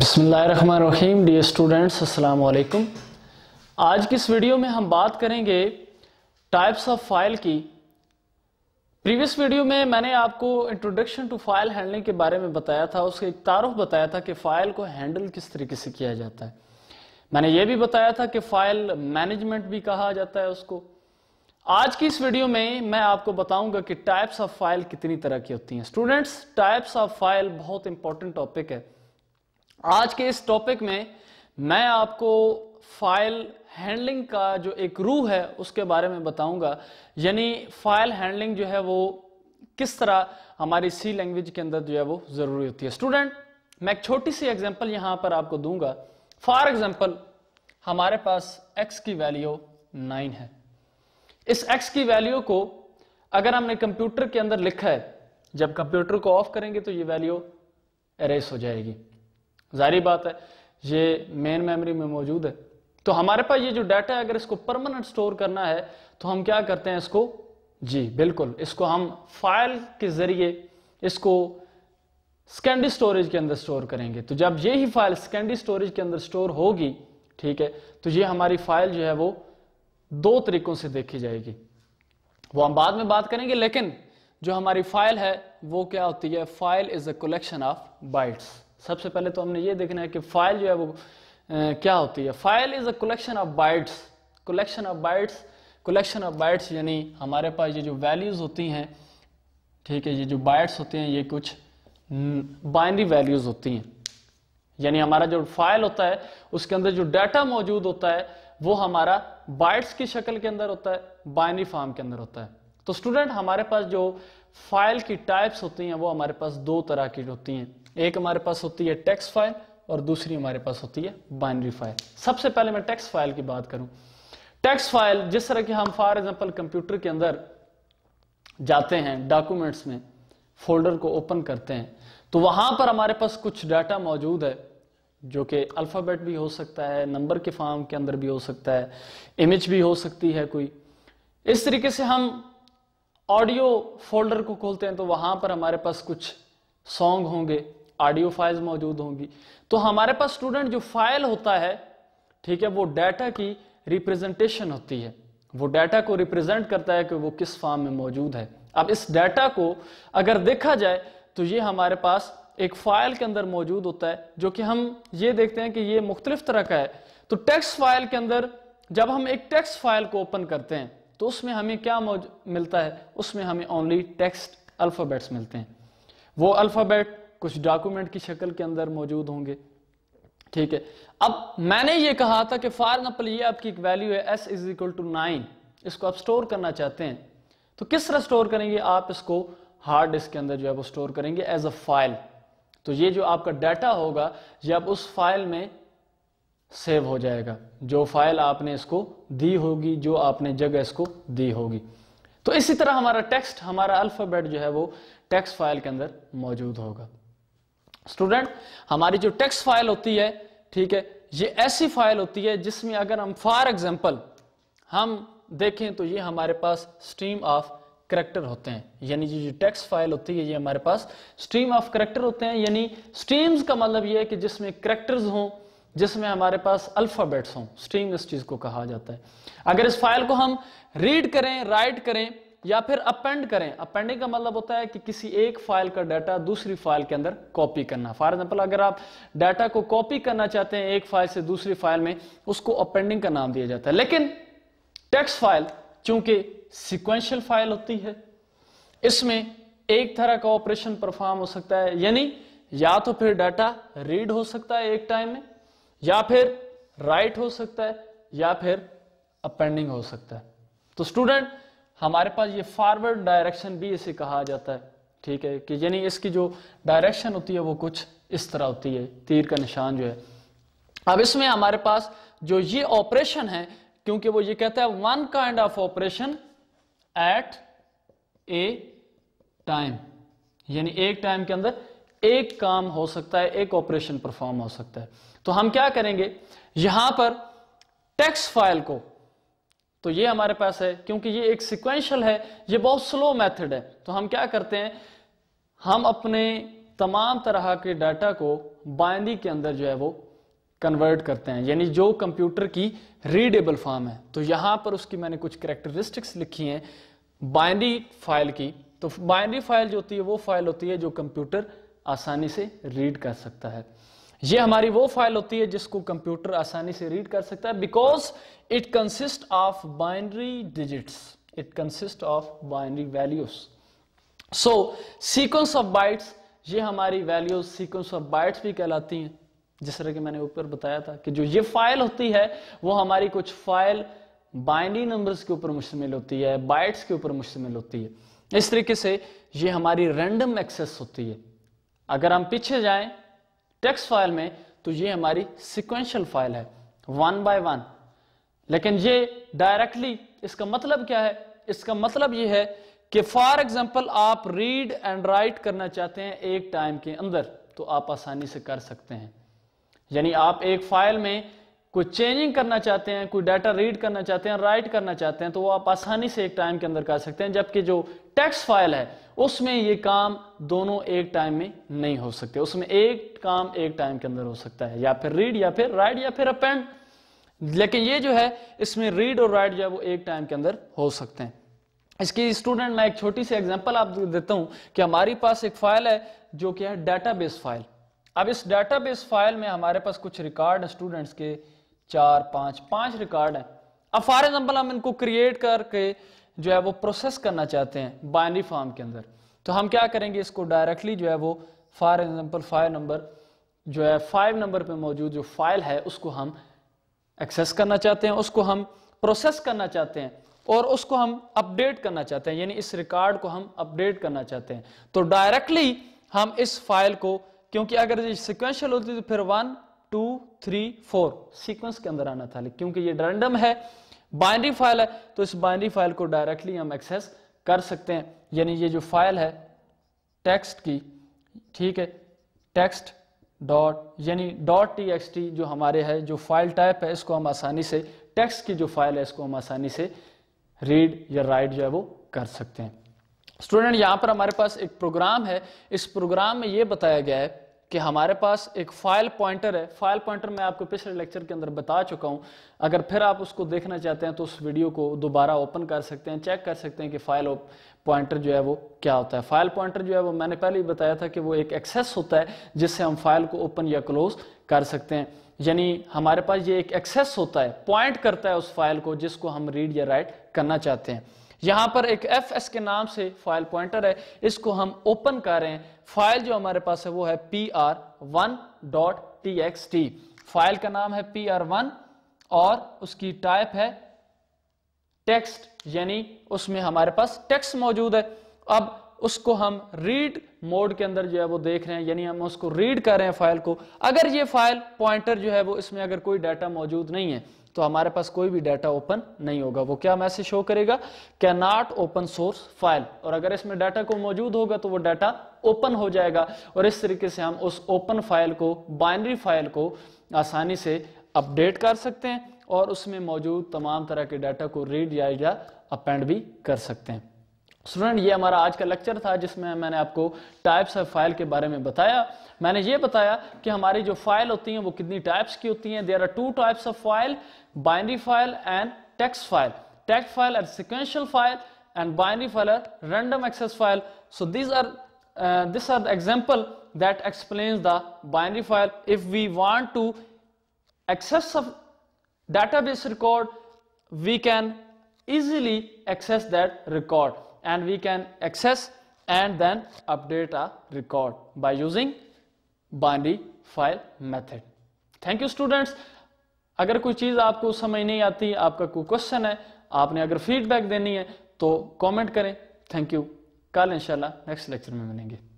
बसमीम D students असलकुम आज की इस वीडियो में हम बात करेंगे टाइप्स ऑफ फाइल की प्रीवियस वीडियो में मैंने आपको इंट्रोडक्शन टू फाइल हैंडलिंग के बारे में बताया था उसका एक तारुफ बताया था कि फाइल को हैंडल किस तरीके से किया जाता है मैंने ये भी बताया था कि फाइल मैनेजमेंट भी कहा जाता है उसको आज की इस वीडियो में मैं आपको बताऊंगा कि टाइप्स ऑफ फाइल कितनी तरह की होती हैं स्टूडेंट्स टाइप्स ऑफ फाइल बहुत इंपॉर्टेंट टॉपिक है आज के इस टॉपिक में मैं आपको फाइल हैंडलिंग का जो एक रूह है उसके बारे में बताऊंगा यानी फाइल हैंडलिंग जो है वो किस तरह हमारी सी लैंग्वेज के अंदर जो है वो ज़रूरी होती है स्टूडेंट मैं एक छोटी सी एग्जांपल यहाँ पर आपको दूंगा फॉर एग्जांपल हमारे पास एक्स की वैल्यू नाइन है इस एक्स की वैल्यू को अगर हमने कंप्यूटर के अंदर लिखा है जब कंप्यूटर को ऑफ करेंगे तो ये वैल्यू एरेस हो जाएगी जारी बात है ये मेन मेमोरी में मौजूद है तो हमारे पास ये जो डाटा है अगर इसको परमानेंट स्टोर करना है तो हम क्या करते हैं इसको जी बिल्कुल इसको हम फाइल के जरिए इसको सेकेंडरी स्टोरेज के अंदर स्टोर करेंगे तो जब ये ही फाइल सेकेंडरी स्टोरेज के अंदर स्टोर होगी ठीक है तो ये हमारी फाइल जो है वो दो तरीकों से देखी जाएगी वो हम बाद में बात करेंगे लेकिन जो हमारी फाइल है वो क्या होती है file is a collection of bytes सबसे पहले तो हमने ये देखना है कि फाइल जो है वो आ, क्या होती है file is a collection of bytes collection of bytes collection of bytes यानी हमारे पास ये जो वैल्यूज़ होती हैं ठीक है ये जो बाइट्स होते हैं ये कुछ बाइनरी वैल्यूज़ होती हैं यानी हमारा जो फाइल होता है उसके अंदर जो डाटा मौजूद होता है वो हमारा बाइट्स की शक्ल के अंदर होता है बाइनरी फार्म के अंदर होता है तो स्टूडेंट हमारे पास जो फाइल की टाइप्स होती हैं वो हमारे पास दो तरह की होती हैं एक हमारे पास होती है टेक्स फाइल और दूसरी हमारे पास होती है बाइनरी फाइल सबसे पहले मैं टेक्स फाइल की बात करूं टेक्स फाइल जिस तरह की हम फॉर एग्जाम्पल कंप्यूटर के अंदर जाते हैं डॉक्यूमेंट्स में फोल्डर को ओपन करते हैं तो वहां पर हमारे पास कुछ डाटा मौजूद है जो कि अल्फ़ाबेट भी हो सकता है नंबर के फॉर्म के अंदर भी हो सकता है इमेज भी हो सकती है कोई इस तरीके से हम ऑडियो फोल्डर को खोलते हैं तो वहां पर हमारे पास कुछ सॉन्ग होंगे ऑडियो फाइल्स मौजूद होंगी तो हमारे पास स्टूडेंट जो फाइल होता है ठीक है वो डाटा की रिप्रेजेंटेशन होती है वो डाटा को रिप्रेजेंट करता है कि वो किस फॉर्म में मौजूद है अब इस डाटा को अगर देखा जाए तो ये हमारे पास एक फाइल के अंदर मौजूद होता है जो कि हम ये देखते हैं कि ये मुख्तलिफ तरह का है तो टेक्स्ट फाइल के अंदर जब हम एक टेक्स्ट फाइल को ओपन करते हैं तो उसमें हमें क्या मिलता है उसमें हमें ओनली टेक्स्ट अल्फ़ाबेट्स मिलते हैं वो अल्फ़ाबेट कुछ डॉक्यूमेंट की शक्ल के अंदर मौजूद होंगे ठीक है अब मैंने ये कहा था कि फॉर एग्जाम्पल ये आपकी एक वैल्यू है S is equal to nine इसको आप स्टोर करना चाहते हैं तो किस तरह स्टोर करेंगे आप इसको हार्ड डिस्क के अंदर जो है वो स्टोर करेंगे एज अ फाइल तो ये जो आपका डाटा होगा ये अब उस फाइल में सेव हो जाएगा जो फाइल आपने इसको दी होगी जो आपने जगह इसको दी होगी तो इसी तरह हमारा टेक्स्ट हमारा अल्फ़ाबेट जो है वो टेक्स्ट फाइल के अंदर मौजूद होगा स्टूडेंट हमारी जो टेक्स फाइल होती है ठीक है ये ऐसी फाइल होती है जिसमें अगर हम फॉर एग्जाम्पल हम देखें तो ये हमारे पास स्ट्रीम ऑफ करेक्टर होते हैं यानी ये जो टेक्स्ट फाइल होती है ये हमारे पास स्ट्रीम ऑफ करेक्टर होते हैं यानी स्ट्रीम्स का मतलब ये है कि जिसमें करेक्टर्स हों जिसमें हमारे पास अल्फ़ाबेट्स हों स्ट्रीम इस चीज़ को कहा जाता है अगर इस फाइल को हम रीड करें राइट करें या फिर अपेंड करें अपेंडिंग का मतलब होता है कि किसी एक फाइल का डाटा दूसरी फाइल के अंदर कॉपी करना फॉर एग्जाम्पल अगर आप डाटा को कॉपी करना चाहते हैं एक फाइल से दूसरी फाइल में उसको अपेंडिंग का नाम दिया जाता है लेकिन टेक्स्ट फाइल चूंकि सिक्वेंशियल फाइल होती है इसमें एक तरह का ऑपरेशन परफॉर्म हो सकता है यानी या तो फिर डाटा रीड हो सकता है एक टाइम में या फिर राइट हो सकता है या फिर अपेंडिंग हो सकता है तो स्टूडेंट हमारे पास ये फॉरवर्ड डायरेक्शन भी इसे कहा जाता है ठीक है कि यानी इसकी जो डायरेक्शन होती है वो कुछ इस तरह होती है तीर का निशान जो है अब इसमें हमारे पास जो ये ऑपरेशन है क्योंकि वो ये कहता है one kind of operation at a time यानी एक टाइम के अंदर एक काम हो सकता है एक ऑपरेशन परफॉर्म हो सकता है तो हम क्या करेंगे यहां पर टेक्स्ट फाइल को तो ये हमारे पास है क्योंकि ये एक सिक्वेंशल है ये बहुत स्लो मेथड है तो हम क्या करते हैं हम अपने तमाम तरह के डाटा को बाइंडी के अंदर जो है वो कन्वर्ट करते हैं यानी जो कंप्यूटर की रीडेबल फॉर्म है तो यहां पर उसकी मैंने कुछ करेक्टरिस्टिक्स लिखी हैं बाइंडी फाइल की तो बाइंडी फाइल जो होती है वो फाइल होती है जो कंप्यूटर आसानी से रीड कर सकता है ये हमारी वो फाइल होती है जिसको कंप्यूटर आसानी से रीड कर सकता है because it consist of binary digits it consist of binary values so sequence of bytes ये हमारी वैल्यूज सीक्वेंस ऑफ बाइट्स भी कहलाती हैं जिस तरह के मैंने ऊपर बताया था कि जो ये फाइल होती है वो हमारी कुछ फाइल बाइनरी नंबर्स के ऊपर मुश्तमिल होती है बाइट्स के ऊपर मुश्तमिल होती है इस तरीके से ये हमारी रैंडम एक्सेस होती है अगर हम पीछे जाएं टेक्स्ट फाइल में तो ये हमारी सिक्वेंशियल फाइल है वन बाय वन लेकिन ये डायरेक्टली इसका मतलब क्या है इसका मतलब ये है कि फॉर एग्जांपल आप रीड एंड राइट करना चाहते हैं एक टाइम के अंदर तो आप आसानी से कर सकते हैं यानी आप एक फाइल में कोई चेंजिंग करना चाहते हैं कोई डाटा रीड करना चाहते हैं राइट करना चाहते हैं तो वो आप आसानी से एक टाइम के अंदर कर सकते हैं जबकि जो टैक्स फाइल है उसमें ये काम दोनों एक टाइम में नहीं हो सकते उसमें एक काम एक टाइम के अंदर हो सकता है या फिर रीड या फिर राइट या फिर अपेंड लेकिन ये जो है इसमें रीड और राइट जो है वो एक टाइम के अंदर हो सकते हैं इसकी स्टूडेंट मैं एक छोटी सी एग्जांपल आप देता हूं कि हमारे पास एक फाइल है जो क्या है डेटाबेस फाइल अब इस डेटाबेस फाइल में हमारे पास कुछ रिकॉर्ड है स्टूडेंट्स के चार पांच पांच रिकॉर्ड है अब फॉर एग्जाम्पल हम इनको क्रिएट करके जो है वो प्रोसेस करना चाहते हैं बाइनरी फॉर्म के अंदर तो हम क्या करेंगे इसको डायरेक्टली जो है वो फॉर एग्जाम्पल फाइव नंबर जो है फाइव नंबर पे मौजूद जो फाइल है उसको हम एक्सेस करना चाहते हैं उसको हम प्रोसेस करना चाहते हैं और उसको हम अपडेट करना चाहते हैं यानी इस रिकॉर्ड को हम अपडेट करना चाहते हैं तो डायरेक्टली हम इस फाइल को क्योंकि अगर ये सिक्वेंशियल होती तो फिर one two three four sequence के अंदर आना था क्योंकि ये रैंडम है बाइनरी फाइल है तो इस बाइनरी फाइल को डायरेक्टली हम एक्सेस कर सकते हैं यानी ये जो फाइल है टेक्स्ट की ठीक है टेक्स्ट डॉट यानी डॉट टी एक्स टी जो हमारे है जो फाइल टाइप है इसको हम आसानी से टेक्स्ट की जो फाइल है इसको हम आसानी से रीड या राइट जो है वो कर सकते हैं स्टूडेंट यहां पर हमारे पास एक प्रोग्राम है इस प्रोग्राम में ये बताया गया है कि हमारे पास एक फाइल पॉइंटर है फाइल पॉइंटर मैं आपको पिछले लेक्चर के अंदर बता चुका हूं अगर फिर आप उसको देखना चाहते हैं तो उस वीडियो को दोबारा ओपन कर सकते हैं चेक कर सकते हैं कि फाइल पॉइंटर जो है वो क्या होता है फाइल पॉइंटर जो है वो मैंने पहले ही बताया था कि वो एक एक्सेस होता है जिससे हम फाइल को ओपन या क्लोज कर सकते हैं यानी हमारे पास ये एक एक्सेस होता है पॉइंट करता है उस फाइल को जिसको हम रीड या राइट करना चाहते हैं यहां पर एक एफ एस के नाम से फाइल पॉइंटर है इसको हम ओपन कर रहे हैं फाइल जो हमारे पास है वो है P R one dot T X T file का नाम है पी आर वन और उसकी टाइप है टेक्स्ट यानी उसमें हमारे पास टेक्स्ट मौजूद है अब उसको हम रीड मोड के अंदर जो है वो देख रहे हैं यानी हम उसको रीड कर रहे हैं फाइल को अगर ये फाइल पॉइंटर जो है वो इसमें अगर कोई डाटा मौजूद नहीं है तो हमारे पास कोई भी डाटा ओपन नहीं होगा वो क्या मैसेज शो करेगा can not open source file और अगर इसमें डाटा को मौजूद होगा तो वो डाटा ओपन हो जाएगा और इस तरीके से हम उस ओपन फाइल को बाइनरी फाइल को आसानी से अपडेट कर सकते हैं और उसमें मौजूद तमाम तरह के डाटा को रीड या अपेंड भी कर सकते हैं स्टूडेंट ये हमारा आज का लेक्चर था जिसमें मैंने आपको टाइप्स ऑफ फाइल के बारे में बताया मैंने ये बताया कि हमारी जो फाइल होती हैं वो कितनी टाइप्स की होती हैं there are two types of file binary file and text file text file are sequential file and binary file are random access file so this are this are the example that explains the binary file if we want to access data base record we can easily access that record and we can access and then update a record by using binary file method thank you students अगर कोई चीज़ आपको समझ नहीं आती आपका कोई question है आपने अगर फीडबैक देनी है तो कमेंट करें थैंक यू कल इंशाल्लाह नेक्स्ट लेक्चर में मिलेंगे